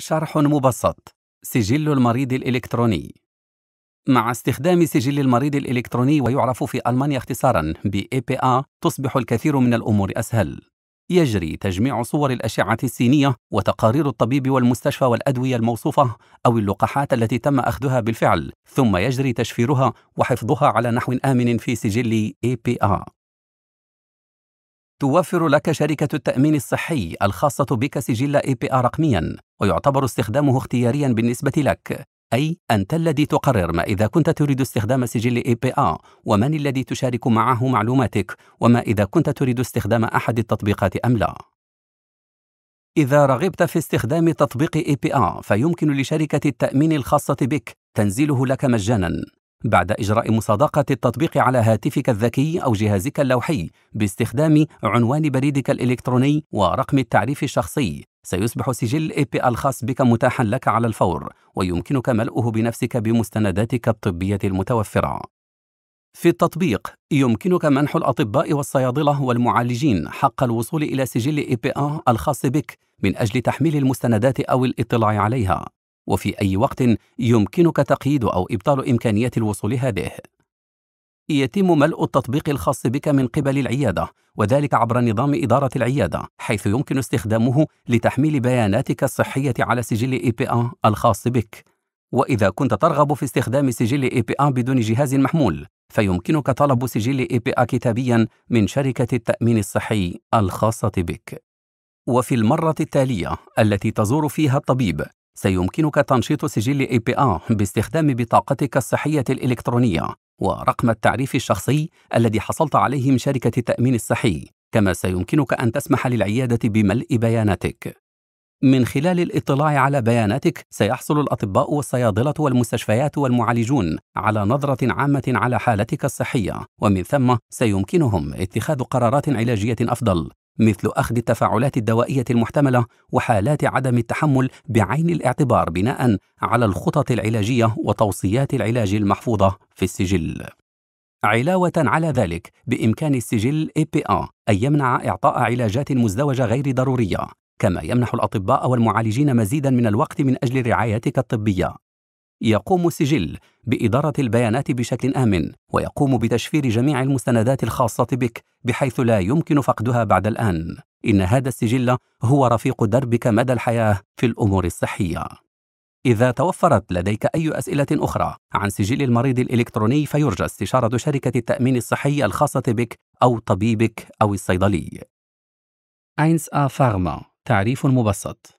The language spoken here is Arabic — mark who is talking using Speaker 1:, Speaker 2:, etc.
Speaker 1: شرح مبسط سجل المريض الإلكتروني مع استخدام سجل المريض الإلكتروني ويعرف في ألمانيا اختصاراً بـ EPA تصبح الكثير من الأمور أسهل يجري تجميع صور الأشعة السينية وتقارير الطبيب والمستشفى والأدوية الموصوفة أو اللقاحات التي تم أخذها بالفعل ثم يجري تشفيرها وحفظها على نحو آمن في سجل EPA توفر لك شركة التأمين الصحي الخاصة بك سجل اي بي ار رقميا ويعتبر استخدامه اختياريا بالنسبة لك أي أنت الذي تقرر ما إذا كنت تريد استخدام سجل اي بي ار ومن الذي تشارك معه معلوماتك وما إذا كنت تريد استخدام أحد التطبيقات أم لا إذا رغبت في استخدام تطبيق اي بي ار فيمكن لشركة التأمين الخاصة بك تنزيله لك مجانا بعد إجراء مصادقة التطبيق على هاتفك الذكي أو جهازك اللوحي باستخدام عنوان بريدك الإلكتروني ورقم التعريف الشخصي سيصبح سجل اي بي الخاص بك متاحا لك على الفور ويمكنك ملؤه بنفسك بمستنداتك الطبية المتوفرة في التطبيق يمكنك منح الأطباء والصيادلة والمعالجين حق الوصول إلى سجل اي بي الخاص بك من أجل تحميل المستندات أو الاطلاع عليها وفي أي وقت يمكنك تقييد أو إبطال إمكانية الوصول به. يتم ملء التطبيق الخاص بك من قبل العيادة، وذلك عبر نظام إدارة العيادة، حيث يمكن استخدامه لتحميل بياناتك الصحية على سجل إي بي آ الخاص بك. وإذا كنت ترغب في استخدام سجل إي بي آ بدون جهاز محمول، فيمكنك طلب سجل إي بي آ كتابياً من شركة التأمين الصحي الخاصة بك. وفي المرة التالية التي تزور فيها الطبيب، سيمكنك تنشيط سجل اي بي باستخدام بطاقتك الصحية الإلكترونية ورقم التعريف الشخصي الذي حصلت عليه من شركة التأمين الصحي، كما سيمكنك أن تسمح للعيادة بملء بياناتك. من خلال الاطلاع على بياناتك سيحصل الاطباء والصيادله والمستشفيات والمعالجون على نظره عامه على حالتك الصحيه ومن ثم سيمكنهم اتخاذ قرارات علاجيه افضل مثل أخذ التفاعلات الدوائية المحتملة وحالات عدم التحمل بعين الاعتبار بناء على الخطط العلاجية وتوصيات العلاج المحفوظة في السجل. علاوة على ذلك بإمكان السجل APA أن يمنع إعطاء علاجات مزدوجة غير ضرورية كما يمنح الأطباء والمعالجين مزيدا من الوقت من أجل رعايتك الطبية يقوم السجل بإدارة البيانات بشكل آمن ويقوم بتشفير جميع المستندات الخاصة بك بحيث لا يمكن فقدها بعد الآن إن هذا السجل هو رفيق دربك مدى الحياة في الأمور الصحية إذا توفرت لديك أي أسئلة أخرى عن سجل المريض الإلكتروني فيرجى استشارة شركة التأمين الصحي الخاصة بك أو طبيبك أو الصيدلي. أينس آ فارما تعريف مبسط